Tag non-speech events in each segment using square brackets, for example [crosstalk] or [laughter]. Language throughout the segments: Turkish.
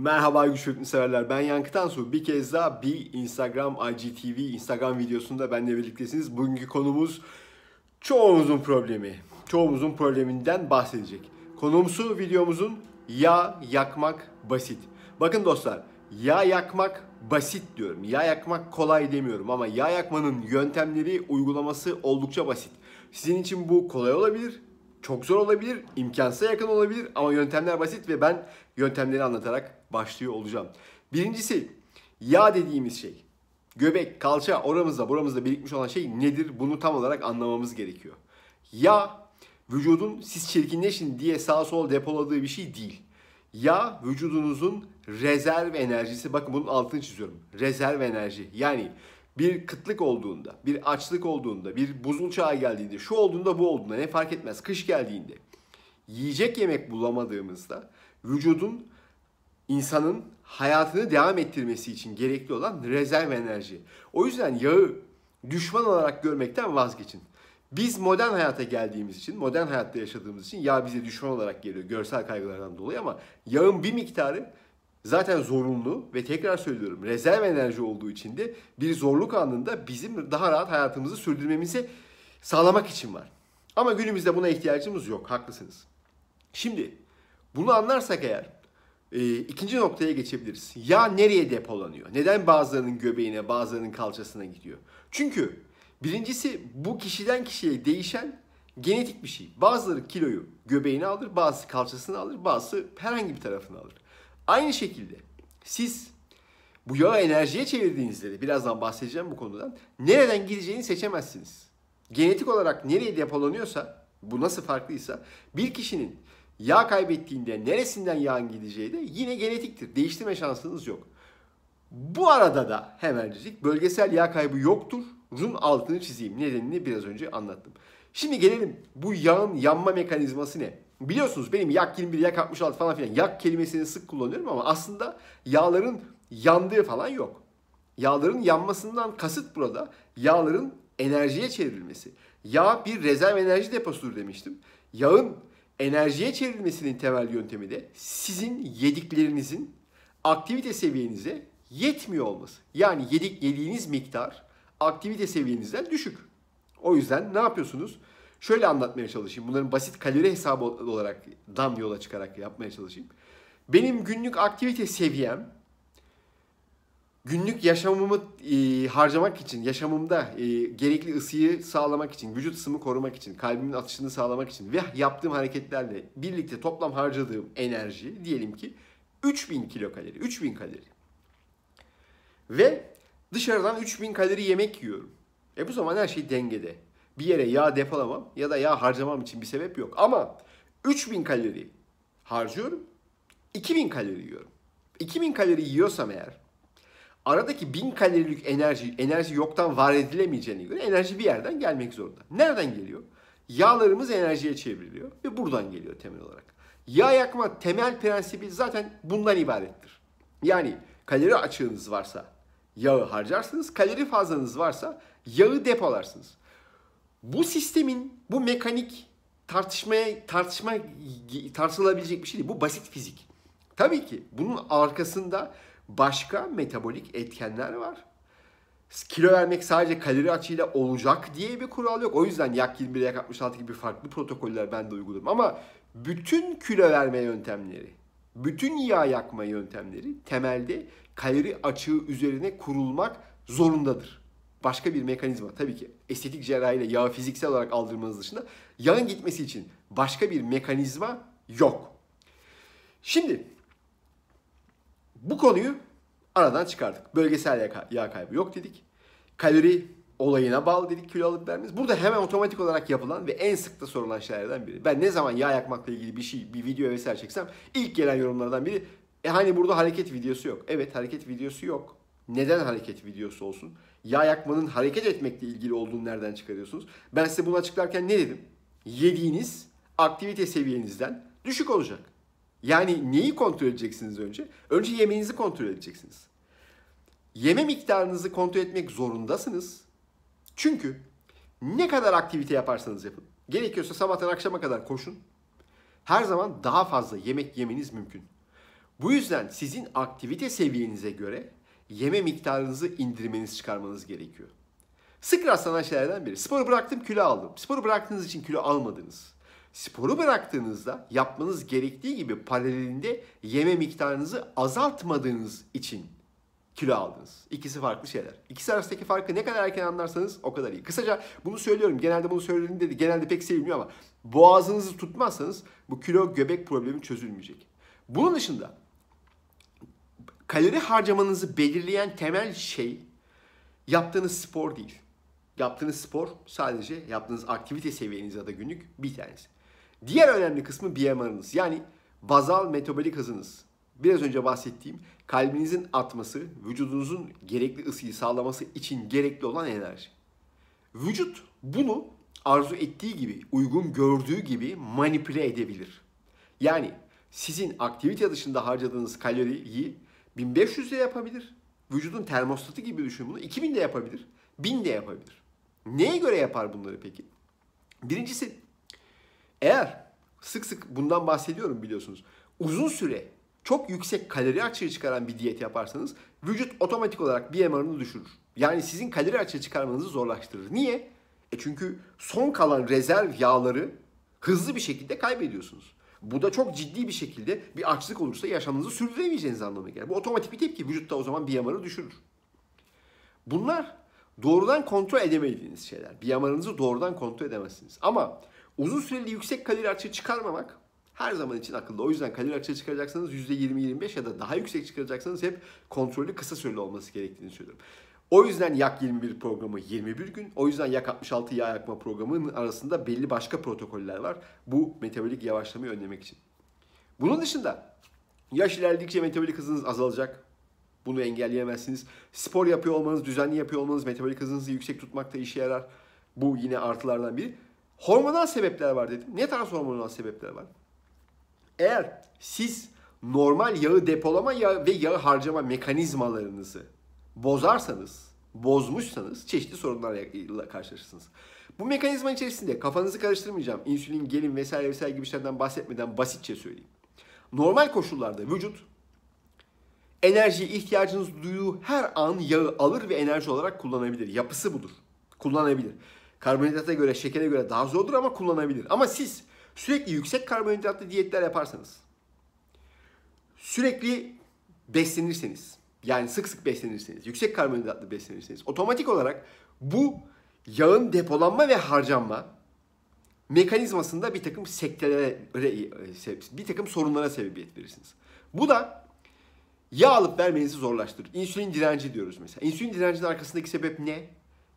Merhaba güç ritmi severler. Ben Yankı Tansu. Bir kez daha bir Instagram IGTV Instagram videosunda benle birliktesiniz. Bugünkü konumuz çoğumuzun problemi. Çoğumuzun probleminden bahsedecek. Konumsu videomuzun yağ yakmak basit. Bakın dostlar yağ yakmak basit diyorum. Yağ yakmak kolay demiyorum ama yağ yakmanın yöntemleri uygulaması oldukça basit. Sizin için bu kolay olabilir çok zor olabilir, imkansıza yakın olabilir ama yöntemler basit ve ben yöntemleri anlatarak başlıyor olacağım. Birincisi yağ dediğimiz şey. Göbek, kalça, oramızda, buramızda birikmiş olan şey nedir? Bunu tam olarak anlamamız gerekiyor. Yağ vücudun siz çirkinleşin diye sağ sol depoladığı bir şey değil. Ya vücudunuzun rezerv enerjisi. Bakın bunun altını çiziyorum. Rezerv enerji. Yani bir kıtlık olduğunda, bir açlık olduğunda, bir buzul çağı geldiğinde, şu olduğunda bu olduğunda ne fark etmez kış geldiğinde yiyecek yemek bulamadığımızda vücudun insanın hayatını devam ettirmesi için gerekli olan rezerv enerji. O yüzden yağı düşman olarak görmekten vazgeçin. Biz modern hayata geldiğimiz için, modern hayatta yaşadığımız için yağ bize düşman olarak geliyor görsel kaygılardan dolayı ama yağın bir miktarı zaten zorunlu ve tekrar söylüyorum rezerv enerji olduğu için de bir zorluk anında bizim daha rahat hayatımızı sürdürmemizi sağlamak için var. Ama günümüzde buna ihtiyacımız yok. Haklısınız. Şimdi bunu anlarsak eğer e, ikinci noktaya geçebiliriz. Ya nereye depolanıyor? Neden bazılarının göbeğine, bazılarının kalçasına gidiyor? Çünkü birincisi bu kişiden kişiye değişen genetik bir şey. Bazıları kiloyu göbeğine alır, bazı kalçasına alır, bazı herhangi bir tarafını alır. Aynı şekilde siz bu yağı enerjiye çevirdiğinizde de birazdan bahsedeceğim bu konudan. Nereden gideceğini seçemezsiniz. Genetik olarak nereye depolanıyorsa bu nasıl farklıysa bir kişinin yağ kaybettiğinde neresinden yağın gideceği de yine genetiktir. Değiştirme şansınız yok. Bu arada da hemencik bölgesel yağ kaybı yoktur. Run altını çizeyim. Nedenini biraz önce anlattım. Şimdi gelelim bu yağın yanma mekanizması ne? biliyorsunuz benim yak 21, yak 66 falan filan yak kelimesini sık kullanıyorum ama aslında yağların yandığı falan yok. Yağların yanmasından kasıt burada yağların enerjiye çevrilmesi. Yağ bir rezerv enerji deposudur demiştim. Yağın enerjiye çevrilmesinin temel yöntemi de sizin yediklerinizin aktivite seviyenize yetmiyor olması. Yani yedik yediğiniz miktar aktivite seviyenizden düşük. O yüzden ne yapıyorsunuz? Şöyle anlatmaya çalışayım. Bunların basit kalori hesabı olarak dan yola çıkarak yapmaya çalışayım. Benim günlük aktivite seviyem günlük yaşamımı e, harcamak için, yaşamımda e, gerekli ısıyı sağlamak için, vücut ısımı korumak için, kalbimin atışını sağlamak için ve yaptığım hareketlerle birlikte toplam harcadığım enerji diyelim ki 3000 kilokalori, 3000 kalori. Ve dışarıdan 3000 kalori yemek yiyorum. E bu zaman her şey dengede bir yere yağ depolamam ya da yağ harcamam için bir sebep yok. Ama 3000 kalori harcıyorum. 2000 kalori yiyorum. 2000 kalori yiyorsam eğer aradaki 1000 kalorilik enerji, enerji yoktan var edilemeyeceğine göre enerji bir yerden gelmek zorunda. Nereden geliyor? Yağlarımız enerjiye çevriliyor ve buradan geliyor temel olarak. Yağ yakma temel prensibi zaten bundan ibarettir. Yani kalori açığınız varsa yağı harcarsınız, kalori fazlanız varsa yağı depolarsınız bu sistemin bu mekanik tartışmaya tartışma tartışılabilecek bir şey değil. Bu basit fizik. Tabii ki bunun arkasında başka metabolik etkenler var. Kilo vermek sadece kalori açığıyla olacak diye bir kural yok. O yüzden yak 21, yak 66 gibi farklı protokoller ben de uygularım. Ama bütün kilo verme yöntemleri, bütün yağ yakma yöntemleri temelde kalori açığı üzerine kurulmak zorundadır başka bir mekanizma tabii ki estetik cerrahiyle yağı fiziksel olarak aldırmanız dışında yağın gitmesi için başka bir mekanizma yok. Şimdi bu konuyu aradan çıkardık. Bölgesel yağ kaybı yok dedik. Kalori olayına bağlı dedik kilo alıp vermemiz. Burada hemen otomatik olarak yapılan ve en sık da sorulan şeylerden biri. Ben ne zaman yağ yakmakla ilgili bir şey, bir video vesaire çeksem ilk gelen yorumlardan biri e hani burada hareket videosu yok. Evet hareket videosu yok. Neden hareket videosu olsun? Yağ yakmanın hareket etmekle ilgili olduğunu nereden çıkarıyorsunuz? Ben size bunu açıklarken ne dedim? Yediğiniz aktivite seviyenizden düşük olacak. Yani neyi kontrol edeceksiniz önce? Önce yemeğinizi kontrol edeceksiniz. Yeme miktarınızı kontrol etmek zorundasınız. Çünkü ne kadar aktivite yaparsanız yapın. Gerekiyorsa sabahtan akşama kadar koşun. Her zaman daha fazla yemek yemeniz mümkün. Bu yüzden sizin aktivite seviyenize göre yeme miktarınızı indirmeniz çıkarmanız gerekiyor. Sık rastlanan şeylerden biri. Sporu bıraktım kilo aldım. Sporu bıraktığınız için kilo almadınız. Sporu bıraktığınızda yapmanız gerektiği gibi paralelinde yeme miktarınızı azaltmadığınız için kilo aldınız. İkisi farklı şeyler. İkisi arasındaki farkı ne kadar erken anlarsanız o kadar iyi. Kısaca bunu söylüyorum. Genelde bunu söylediğim dedi. Genelde pek sevilmiyor ama boğazınızı tutmazsanız bu kilo göbek problemi çözülmeyecek. Bunun dışında kalori harcamanızı belirleyen temel şey yaptığınız spor değil. Yaptığınız spor sadece yaptığınız aktivite seviyeniz ya da günlük bir tanesi. Diğer önemli kısmı BMR'ınız. Yani bazal metabolik hızınız. Biraz önce bahsettiğim kalbinizin atması, vücudunuzun gerekli ısıyı sağlaması için gerekli olan enerji. Vücut bunu arzu ettiği gibi, uygun gördüğü gibi manipüle edebilir. Yani sizin aktivite dışında harcadığınız kaloriyi 1500 de yapabilir. Vücudun termostatı gibi düşün bunu. 2000 de yapabilir. 1000 de yapabilir. Neye göre yapar bunları peki? Birincisi eğer sık sık bundan bahsediyorum biliyorsunuz. Uzun süre çok yüksek kalori açığı çıkaran bir diyet yaparsanız vücut otomatik olarak BMR'ını düşürür. Yani sizin kalori açığı çıkarmanızı zorlaştırır. Niye? E çünkü son kalan rezerv yağları hızlı bir şekilde kaybediyorsunuz. Bu da çok ciddi bir şekilde bir açlık olursa yaşamınızı sürdüremeyeceğiniz anlamına gelir. Bu otomatik bir tepki. Vücutta o zaman BMR'ı düşürür. Bunlar doğrudan kontrol edemediğiniz şeyler. BMR'ınızı doğrudan kontrol edemezsiniz. Ama uzun süreli yüksek kalori açığı çıkarmamak her zaman için akıllı. O yüzden kalori açığı çıkaracaksanız %20-25 ya da daha yüksek çıkaracaksanız hep kontrollü kısa süreli olması gerektiğini söylüyorum. O yüzden Yak 21 programı 21 gün. O yüzden Yak 66 yağ yakma programının arasında belli başka protokoller var. Bu metabolik yavaşlamayı önlemek için. Bunun dışında yaş ilerledikçe metabolik hızınız azalacak. Bunu engelleyemezsiniz. Spor yapıyor olmanız, düzenli yapıyor olmanız metabolik hızınızı yüksek tutmakta işe yarar. Bu yine artılardan biri. Hormonal sebepler var dedim. Ne tarz hormonal sebepler var? Eğer siz normal yağı depolama yağı ve yağı harcama mekanizmalarınızı bozarsanız, bozmuşsanız çeşitli sorunlarla karşılaşırsınız. Bu mekanizma içerisinde kafanızı karıştırmayacağım. İnsülin, gelin vesaire vesaire gibi şeylerden bahsetmeden basitçe söyleyeyim. Normal koşullarda vücut enerjiye ihtiyacınız duyduğu her an yağı alır ve enerji olarak kullanabilir. Yapısı budur. Kullanabilir. Karbonhidrata göre, şekere göre daha zordur ama kullanabilir. Ama siz sürekli yüksek karbonhidratlı diyetler yaparsanız, sürekli beslenirseniz, yani sık sık beslenirseniz, yüksek karbonhidratlı beslenirseniz otomatik olarak bu yağın depolanma ve harcanma mekanizmasında bir takım sektelere, e, e, bir takım sorunlara sebebiyet verirsiniz. Bu da yağ alıp vermenizi zorlaştırır. İnsülin direnci diyoruz mesela. İnsülin direncinin arkasındaki sebep ne?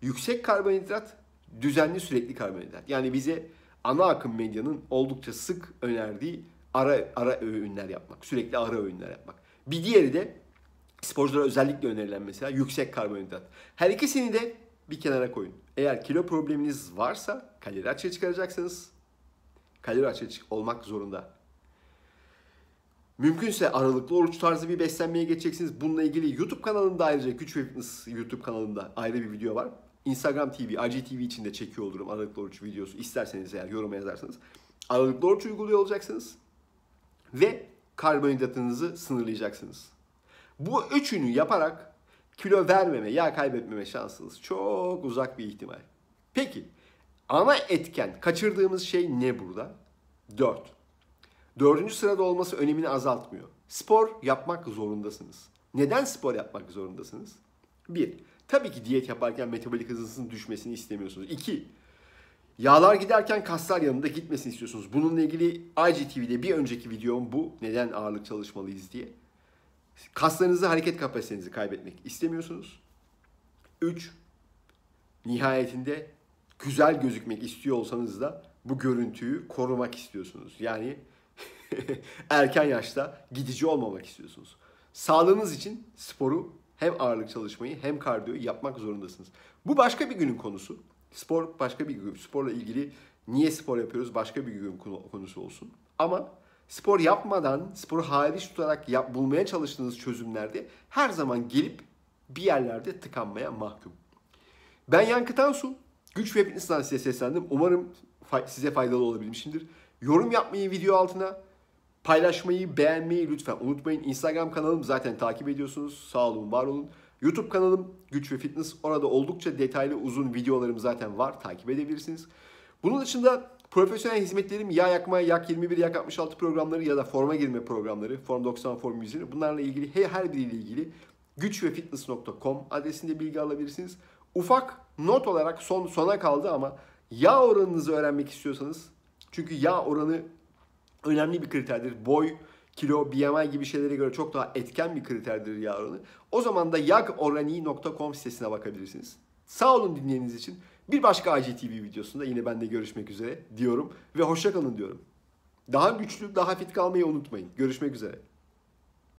Yüksek karbonhidrat, düzenli sürekli karbonhidrat. Yani bize ana akım medyanın oldukça sık önerdiği ara ara öğünler yapmak, sürekli ara öğünler yapmak. Bir diğeri de Sporculara özellikle önerilen mesela yüksek karbonhidrat. Her ikisini de bir kenara koyun. Eğer kilo probleminiz varsa kalori açığa çıkaracaksınız. kalori açığa olmak zorunda. Mümkünse aralıklı oruç tarzı bir beslenmeye geçeceksiniz. Bununla ilgili YouTube kanalımda ayrıca Güç Fitness YouTube kanalımda ayrı bir video var. Instagram TV, IGTV için de çekiyor olurum aralıklı oruç videosu. İsterseniz eğer yoruma yazarsanız. Aralıklı oruç uyguluyor olacaksınız. Ve karbonhidratınızı sınırlayacaksınız. Bu üçünü yaparak kilo vermeme, yağ kaybetmeme şansınız çok uzak bir ihtimal. Peki ana etken kaçırdığımız şey ne burada? 4. Dördüncü sırada olması önemini azaltmıyor. Spor yapmak zorundasınız. Neden spor yapmak zorundasınız? 1. Tabii ki diyet yaparken metabolik hızınızın düşmesini istemiyorsunuz. 2. Yağlar giderken kaslar yanında gitmesini istiyorsunuz. Bununla ilgili IGTV'de bir önceki videom bu. Neden ağırlık çalışmalıyız diye. Kaslarınızı, hareket kapasitenizi kaybetmek istemiyorsunuz. 3. Nihayetinde güzel gözükmek istiyor olsanız da bu görüntüyü korumak istiyorsunuz. Yani [laughs] erken yaşta gidici olmamak istiyorsunuz. Sağlığınız için sporu hem ağırlık çalışmayı hem kardiyoyu yapmak zorundasınız. Bu başka bir günün konusu. Spor başka bir gün. Sporla ilgili niye spor yapıyoruz başka bir gün konusu olsun. Ama spor yapmadan, spor hariç tutarak yap, bulmaya çalıştığınız çözümlerde her zaman gelip bir yerlerde tıkanmaya mahkum. Ben Yankı Tansu, Güç ve Fitness'dan size seslendim. Umarım size faydalı olabilmişimdir. Yorum yapmayı video altına, paylaşmayı, beğenmeyi lütfen unutmayın. Instagram kanalım zaten takip ediyorsunuz. Sağ olun, var olun. YouTube kanalım Güç ve Fitness. Orada oldukça detaylı uzun videolarım zaten var. Takip edebilirsiniz. Bunun dışında Profesyonel hizmetlerim ya yakma, yak 21, yak 66 programları ya da forma girme programları, form 90, form 120 bunlarla ilgili her her biriyle ilgili güç ve fitness.com adresinde bilgi alabilirsiniz. Ufak not olarak son sona kaldı ama yağ oranınızı öğrenmek istiyorsanız çünkü yağ oranı önemli bir kriterdir. Boy, kilo, BMI gibi şeylere göre çok daha etken bir kriterdir yağ oranı. O zaman da yagorani.com sitesine bakabilirsiniz. Sağ olun dinlediğiniz için. Bir başka IGTV videosunda yine ben de görüşmek üzere diyorum ve hoşça kalın diyorum. Daha güçlü, daha fit kalmayı unutmayın. Görüşmek üzere.